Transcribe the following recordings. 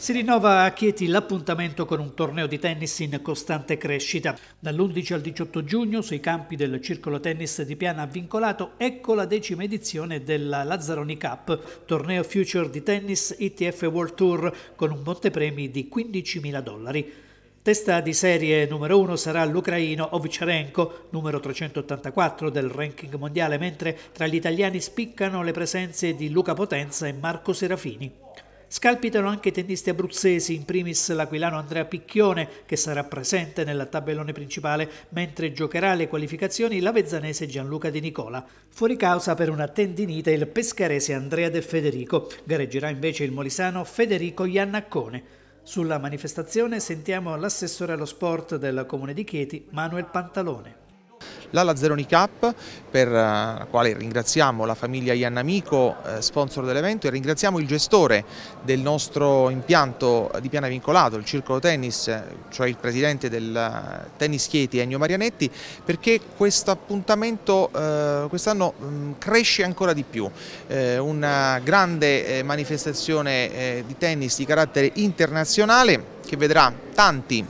Si rinnova a Chieti l'appuntamento con un torneo di tennis in costante crescita. Dall'11 al 18 giugno sui campi del Circolo Tennis di Piana ha vincolato ecco la decima edizione della Lazzaroni Cup, torneo future di tennis ITF World Tour con un montepremi di 15.000 dollari. Testa di serie numero 1 sarà l'ucraino Ovcharenko, numero 384 del ranking mondiale, mentre tra gli italiani spiccano le presenze di Luca Potenza e Marco Serafini. Scalpitano anche i tennisti abruzzesi, in primis l'aquilano Andrea Picchione, che sarà presente nella tabellone principale, mentre giocherà le qualificazioni l'avezzanese Gianluca Di Nicola. Fuori causa per una tendinite il pescarese Andrea De Federico, gareggerà invece il molisano Federico Iannaccone. Sulla manifestazione sentiamo l'assessore allo sport del comune di Chieti, Manuel Pantalone la Lazzeroni Cup per eh, la quale ringraziamo la famiglia Iannamico, eh, sponsor dell'evento e ringraziamo il gestore del nostro impianto di Piana Vincolato, il Circolo Tennis, eh, cioè il presidente del Tennis Chieti Ennio Marianetti perché questo appuntamento quest'anno mm, cresce ancora di più, una grande manifestazione di tennis di carattere internazionale che vedrà tanti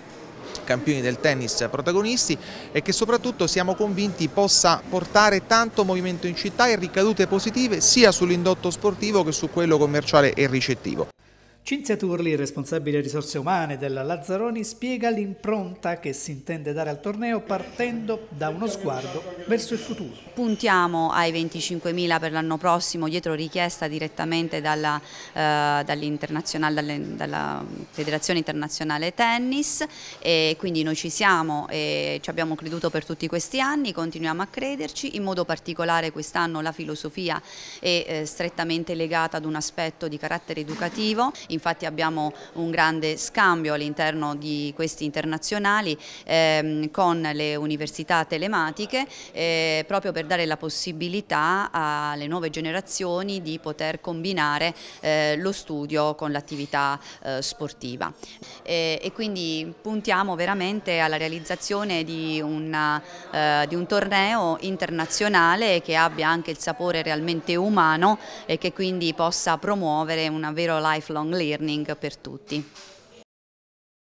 campioni del tennis protagonisti e che soprattutto siamo convinti possa portare tanto movimento in città e ricadute positive sia sull'indotto sportivo che su quello commerciale e ricettivo. Cinzia Turli, responsabile risorse umane della Lazzaroni, spiega l'impronta che si intende dare al torneo partendo da uno sguardo verso il futuro. Puntiamo ai 25.000 per l'anno prossimo dietro richiesta direttamente dalla, eh, dalle, dalla Federazione Internazionale Tennis e quindi noi ci siamo e ci abbiamo creduto per tutti questi anni, continuiamo a crederci, in modo particolare quest'anno la filosofia è eh, strettamente legata ad un aspetto di carattere educativo, in infatti abbiamo un grande scambio all'interno di questi internazionali ehm, con le università telematiche eh, proprio per dare la possibilità alle nuove generazioni di poter combinare eh, lo studio con l'attività eh, sportiva e quindi puntiamo veramente alla realizzazione di, una, eh, di un torneo internazionale che abbia anche il sapore realmente umano e che quindi possa promuovere una vera lifelong learning learning per tutti.